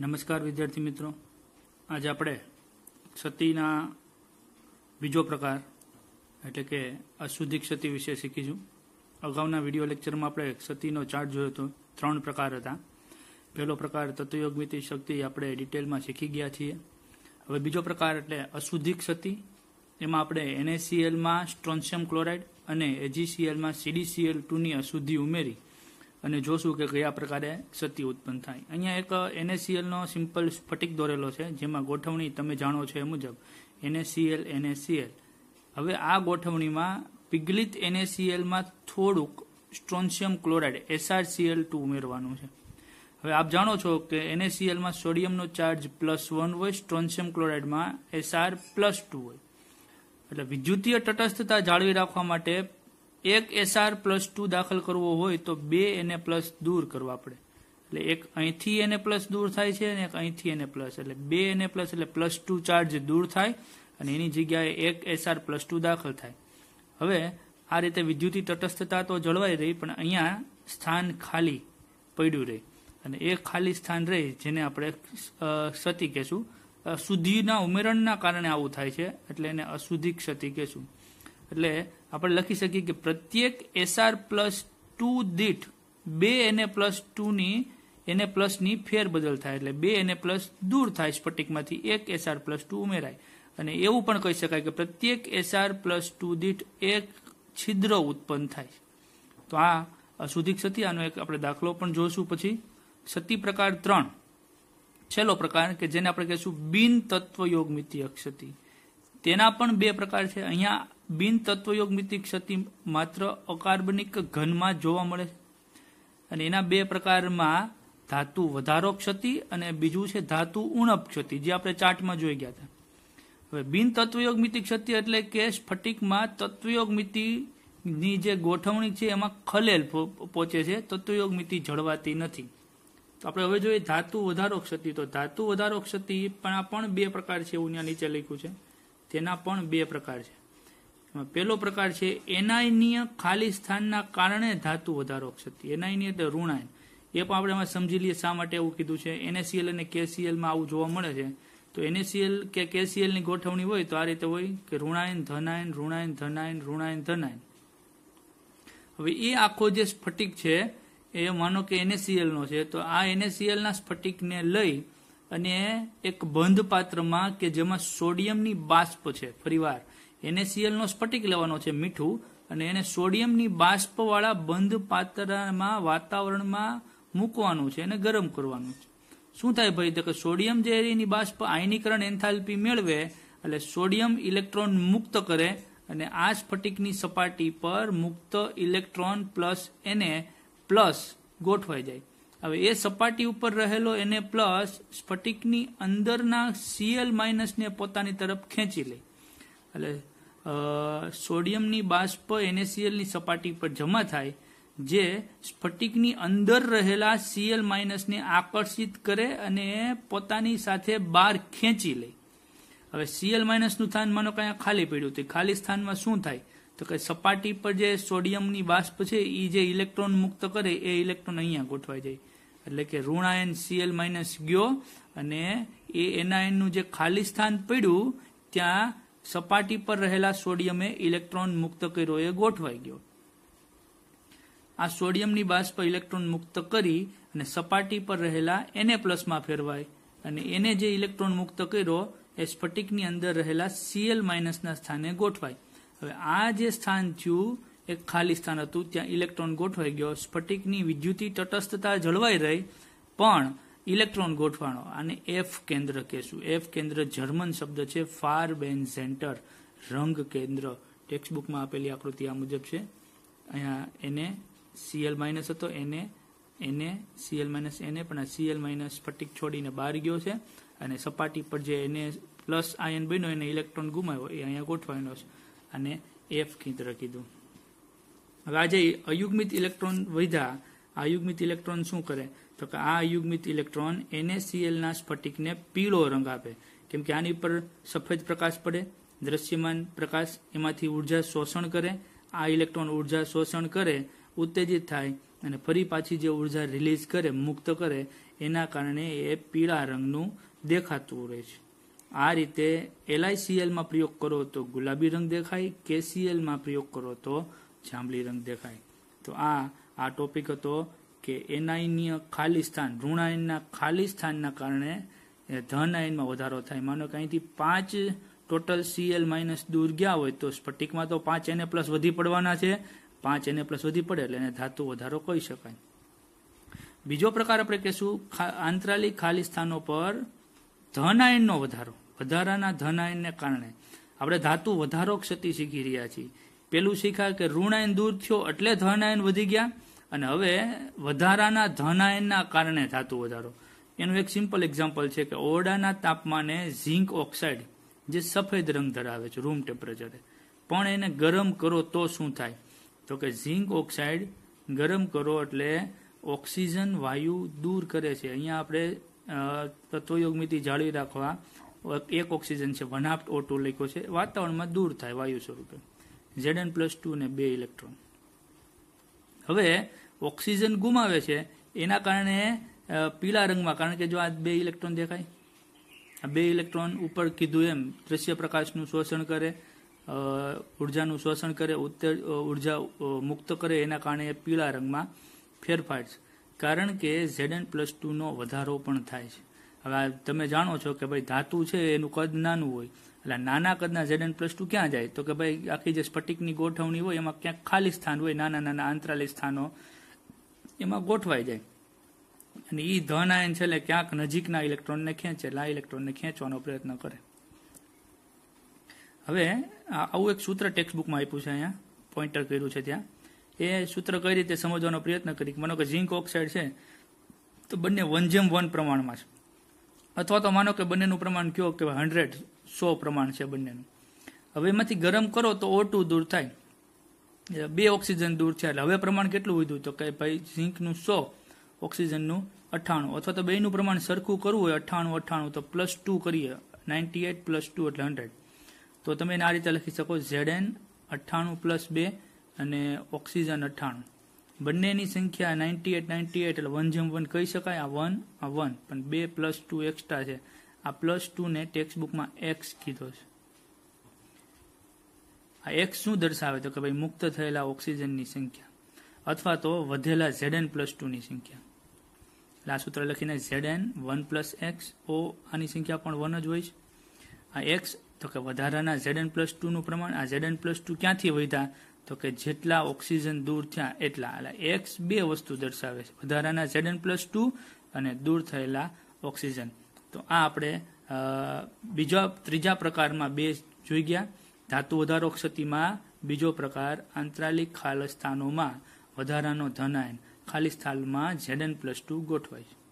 નમસ્કાર વિદ્યાર્થી મિત્રો આજે આપણે ક્ષતિના બીજો પ્રકાર એટલે કે અશુદ્ધિ ક્ષતિ વિશે શીખીશું અગાઉના વિડીયો લેક્ચરમાં આપણે ક્ષતિનો ચાર્ટ જોયો હતો ત્રણ પ્રકાર હતા પહેલો પ્રકાર તત્વયોગમિતિ શક્તિ આપણે ડિટેલમાં શીખી ગયા છીએ હવે બીજો પ્રકાર એટલે અશુદ્ધિ ક્ષતિ એમાં આપણે એનએસીએલમાં સ્ટ્રોન્શિયમ ક્લોરાઇડ અને એજીસીએલમાં સીડીસીએલ ટુની અશુદ્ધિ ઉમેરી અને જોશું કે કયા પ્રકારે સતી ઉત્પન્ન થાય અહીંયા એક એનએસીએલનો સિમ્પલ સ્ફટિક દોરેલો છે જેમાં ગોઠવણી તમે જાણો છો એ મુજબ એનએસીએલ એનએસીએલ હવે આ ગોઠવણીમાં પિગલિત એનએસીએલમાં થોડુંક સ્ટ્રોન્સિયમ ક્લોરાઇડ એસઆરસીએલ ટુ ઉમેરવાનું છે હવે આપ જાણો છો કે એનએસસીએલમાં સોડિયમનો ચાર્જ પ્લસ વન હોય સ્ટ્રોન્સિયમ ક્લોરાઇડમાં એસઆર પ્લસ ટુ હોય એટલે વિદ્યુતીય તટસ્થતા જાળવી રાખવા માટે એક એસઆર પ્લસ ટુ દાખલ કરવો હોય તો બે એને પ્લસ દૂર કરવા પડે એટલે એક અહીંથી એને પ્લસ દૂર થાય છે અને એક અહીંથી એને પ્લસ એટલે બે એને પ્લસ એટલે પ્લસ ટુ ચાર્જ દૂર થાય અને એની જગ્યાએ એક એસઆર પ્લસ ટુ દાખલ થાય હવે આ રીતે વિદ્યુતી તટસ્થતા તો જળવાઈ રહી પણ અહીંયા સ્થાન ખાલી પડ્યું રહે અને એ ખાલી સ્થાન રહે જેને આપણે ક્ષતિ કહેશું અશુદ્ધિના ઉમેરણના કારણે આવું થાય છે એટલે એને અશુદ્ધિ ક્ષતિ કહેશું એટલે આપણે લખી શકીએ કે પ્રત્યેક એસઆર પ્લસ ટુ દીઠ બે એને પ્લસ ટુની એને પ્લસની ફેરબદલ થાય એટલે બે એને પ્લસ દૂર થાય સ્ફટિકમાંથી એક એસઆર પ્લસ ટુ ઉમેરાય અને એવું પણ કહી શકાય કે પ્રત્યેક એસઆર પ્લસ ટુ દીઠ એક છિદ્ર ઉત્પન્ન થાય તો આ અશુદ્ધિક સતી આનો એક આપણે દાખલો પણ જોશું પછી સતી પ્રકાર ત્રણ છેલ્લો પ્રકાર કે જેને આપણે કહીશું બિન તત્વયોગ મિતિયક સતી તેના પણ બે પ્રકાર છે અહીંયા બિન તત્વયોગ મિતિ ક્ષતિ માત્ર અકાર્બનિક ઘનમાં જોવા મળે છે અને એના બે પ્રકારમાં ધાતુ વધારો ક્ષતિ અને બીજું છે ધાતુ ઉણપ ક્ષતિ જે આપણે ચાર્ટમાં જોઈ ગયા હતા હવે બિન તત્વયોગ મિતિ ક્ષતિ એટલે કે સ્ફટિકમાં તત્વયોગ મિતિની જે ગોઠવણી છે એમાં ખલેલ પહોંચે છે તત્વયોગ મિતિ જળવાતી નથી તો આપણે હવે જોઈએ ધાતુ વધારો ક્ષતિ તો ધાતુ વધારો ક્ષતિ પણ આ પણ બે પ્રકાર છે એવું નીચે લખ્યું છે તેના પણ બે પ્રકાર છે પહેલો પ્રકાર છે એનાયનીય ખાલિસ્તાનના કારણે ધાતુ વધારો ક્ષતિ એનાયનીય એટલે ઋણાયન એ પણ આપણે સમજી લઈએ શા માટે એવું કીધું છે એનએસીએલ અને કેસીએલમાં આવું જોવા મળે છે તો એનએસીએલ કે કેસીએલની ગોઠવણી હોય તો આ રીતે હોય કે ઋણાયન ધનાયન ઋણાયન ધનાયન ઋણાયન ધનાયન હવે એ આખો જે સ્ફટિક છે એ માનો કે એનએસીએલનો છે તો આ એનએસીએલના સ્ફટિકને લઈ અને એક બંધ પાત્રમાં કે જેમાં સોડિયમની બાષ્પ છે ફરીવાર એને સીએલનો સ્ફટિક લેવાનો છે મીઠું અને એને સોડિયમની બાષ્પવાળા બંધ પાત્રમાં વાતાવરણમાં મૂકવાનું છે અને ગરમ કરવાનું છે શું થાય ભાઈ તો કે સોડિયમ જે બાષ્પ આયનીકરણ એન્થાલ્પી મેળવે એટલે સોડિયમ ઇલેક્ટ્રોન મુક્ત કરે અને આ સ્ફટિકની સપાટી પર મુક્ત ઇલેક્ટ્રોન પ્લસ એને પ્લસ ગોઠવાઈ જાય હવે એ સપાટી ઉપર રહેલો એને પ્લસ સ્ફટિકની અંદરના સીએલ માઇનસને પોતાની તરફ ખેંચી લે એટલે સોડિયમની બાષ્પ એનએસીએલની સપાટી પર જમા થાય જે સ્ફટિકની અંદર રહેલા સીએલ માઇનસને આકર્ષિત કરે અને પોતાની સાથે બહાર ખેંચી લે હવે સીએલ માઇનસનું સ્થાન માનો કંઈ ખાલી પડ્યું તો ખાલી સ્થાનમાં શું થાય તો કે સપાટી પર જે સોડિયમની બાષ્પ છે એ જે ઇલેક્ટ્રોન મુક્ત કરે એ ઇલેક્ટ્રોન અહીંયા ગોઠવાઈ જાય એટલે કે ઋણાયન સીએલ માઇનસ ગયો અને એ એનાયનનું જે ખાલી સ્થાન પડ્યું ત્યાં સપાટી પર રહેલા સોડિયમે ઇલેક્ટ્રોન મુક્ત કર્યો એ ગોઠવાઈ ગયો આ સોડિયમની બાષ્પ ઇલેક્ટ્રોન મુક્ત કરી અને સપાટી પર રહેલા એને પ્લસમાં ફેરવાય અને એને જે ઇલેક્ટ્રોન મુક્ત કર્યો એ સ્ફટિકની અંદર રહેલા સીએલ માઇનસના સ્થાને ગોઠવાય હવે આ જે સ્થાન થયું એક ખાલી સ્થાન હતું ત્યાં ઇલેક્ટ્રોન ગોઠવાઈ ગયો સ્ફટિકની વિદ્યુતી તટસ્થતા જળવાઈ રહી પણ ઇલેક્ટ્રોન ગોઠવાણો આને એફ કેન્દ્ર કહેશું એફ કેન્દ્ર જર્મન શબ્દ છે ફાર બેન સેન્ટર રંગ કેન્દ્ર ટેક્સ્ટબુકમાં આપેલી આકૃતિ આ મુજબ છે અહીંયા એને સીએલ માઇનસ હતો એને એને સીએલ માઇનસ એને પણ આ સીએલ માઇનસ સ્ફટિક છોડીને બહાર ગયો છે અને સપાટી પર જે એને પ્લસ આયન બન્યો એને ઇલેક્ટ્રોન ગુમાવ્યો એ અહીંયા ગોઠવાયેલો છે અને એફ કેન્દ્ર કીધું હવે આજે અયુગમિત ઇલેક્ટ્રોન વધ્યા અયુગ્મિત ઇલેક્ટ્રોન શું કરે તો કે આ અયુગ્મિત ઇલેક્ટ્રોન એનએસીએલના સ્ફટિકને પીળો રંગ આપે કેમ કે આની ઉપર સફેદ પ્રકાશ પડે દ્રશ્યમાન પ્રકાશ એમાંથી ઉર્જા શોષણ કરે આ ઇલેક્ટ્રોન ઉર્જા શોષણ કરે ઉત્તેજિત થાય અને ફરી પાછી જે ઉર્જા રિલીઝ કરે મુક્ત કરે એના કારણે એ પીળા રંગનું દેખાતું રહે છે આ રીતે એલઆઈસીએલમાં પ્રયોગ કરો તો ગુલાબી રંગ દેખાય કેસીએલમાં પ્રયોગ કરો તો જાંબલી રંગ દેખાય તો આ આ ટોપિક હતો કે એનઆઈની ખાલી સ્થાન ઋણાયનના ખાલી સ્થાનના કારણે ધન આયનમાં વધારો થાય માનો કે અહીંથી પાંચ ટોટલ સીએલ માઇનસ દૂર ગયા હોય તો સ્ફટિકમાં તો પાંચ એને પ્લસ વધી પડવાના છે પાંચ એને પ્લસ વધી પડે એટલે એને ધાતુ વધારો કહી શકાય બીજો પ્રકાર આપણે કહીશું આંતરાલી ખાલી સ્થાનો પર ધન આયનનો વધારો વધારાના ધન આયનને કારણે આપણે ધાતુ વધારો ક્ષતિ શીખી રહ્યા છીએ પેલું શીખા કે ઋણાયન દૂર થયો એટલે ધન આયન વધી ગયા અને હવે વધારાના ધના એના કારણે થતું વધારો એનું એક સિમ્પલ એક્ઝામ્પલ છે કે ઓરડાના તાપમાને ઝીંક ઓક્સાઇડ જે સફેદ રંગ ધરાવે છે રૂમ ટેમ્પરેચરે પણ એને ગરમ કરો તો શું થાય તો કે ઝીંક ઓક્સાઇડ ગરમ કરો એટલે ઓક્સિજન વાયુ દૂર કરે છે અહીંયા આપણે તત્વયોગમિતિ જાળવી રાખવા એક ઓક્સિજન છે વન હાફ ઓટો લખ્યો છે વાતાવરણમાં દૂર થાય વાયુ સ્વરૂપે ઝેડ એન પ્લસ ટુ ને બે ઇલેક્ટ્રોન હવે ઓક્સિજન ગુમાવે છે એના કારણે પીળા રંગમાં કારણ કે જો આ બે ઇલેક્ટ્રોન દેખાય આ બે ઇલેક્ટ્રોન ઉપર કીધું એમ દ્રશ્ય પ્રકાશનું શોષણ કરે ઉર્જાનું શોષણ કરે ઉત્તેજ ઉર્જા મુક્ત કરે એના કારણે પીળા રંગમાં ફેરફાર છે કારણ કે ઝેડ એન પ્લસ ટુનો વધારો પણ થાય છે હવે તમે જાણો છો કે ભાઈ ધાતુ છે એનું કદ નાનું હોય એટલે નાના કદના ઝેડ એન પ્લસ ટુ ક્યાં જાય તો કે ભાઈ આખી જે સ્ફટિકની ગોઠવણી હોય એમાં ક્યાંક ખાલી સ્થાન હોય નાના નાના આંતરાલી સ્થાનો એમાં ગોઠવાઈ જાય અને એ ધન આયન છેલ્લે ક્યાંક નજીકના ઇલેક્ટ્રોનને ખેંચે એટલે આ ઇલેક્ટ્રોનને ખેંચવાનો પ્રયત્ન કરે હવે આવું એક સૂત્ર ટેક્સ્ટ બુકમાં આપ્યું છે અહીંયા પોઈન્ટર કર્યું છે ત્યાં એ સૂત્ર કઈ રીતે સમજવાનો પ્રયત્ન કરી માનો કે ઝીંક ઓક્સાઇડ છે તો બંને વન જેમ વન પ્રમાણમાં છે અથવા તો માનો કે બંનેનું પ્રમાણ કયો કે હંડ્રેડ સો પ્રમાણ છે બંનેનું હવે એમાંથી ગરમ કરો તો ઓ ટુ દૂર થાય બે ઓક્સિજન દૂર થયા એટલે હવે પ્રમાણ કેટલું વધ્યું તો કે ભાઈ ઝીંકનું સો ઓક્સિજનનું અઠ્ઠાણું અથવા તો બેનું પ્રમાણ સરખું કરવું હોય અઠ્ઠાણું અઠ્ઠાણું તો પ્લસ ટુ કરીએ નાઇન્ટી એટ પ્લસ ટુ એટલે હંડ્રેડ તો તમે એને આ રીતે લખી શકો ઝેડ એન અઠ્ઠાણું પ્લસ બે અને ઓક્સિજન અઠ્ઠાણું બંનેની સંખ્યા નાઇન્ટી એટ નાઇન્ટી એટ એટલે વન જેમ વન કહી શકાય આ વન આ વન પણ બે પ્લસ ટુ એક્સ્ટ્રા છે આ પ્લસ ટુને ટેક્સ્ટબુકમાં એક્સ કીધો છે આ એક્સ શું દર્શાવે તો કે ભાઈ મુક્ત થયેલા ઓક્સિજનની સંખ્યા અથવા તો વધેલા ઝેડ એન પ્લસ ટુની સંખ્યા એટલે આ સૂત્ર લખીને Z N one plus X O આની સંખ્યા પણ વન જ હોય છે આ એક્સ તો કે વધારાના ઝેડ એન પ્લસ ટુનું પ્રમાણ આ ઝેડ એન પ્લસ ટુ ક્યાંથી વધ્યા તો કે જેટલા ઓક્સિજન દૂર થયા એટલા એટલે એક્સ બે વસ્તુ દર્શાવે છે વધારાના એન પ્લસ ટુ અને દૂર થયેલા ઓક્સિજન તો આ આપણે બીજા ત્રીજા પ્રકારમાં બે જોઈ ગયા ધાતુ વધારો ક્ષતિમાં બીજો પ્રકાર આંતરાલિક ખાલસ્થાનોમાં વધારાનો ધનાયન ખાલી સ્થાનમાં એન પ્લસ ટુ ગોઠવાય છે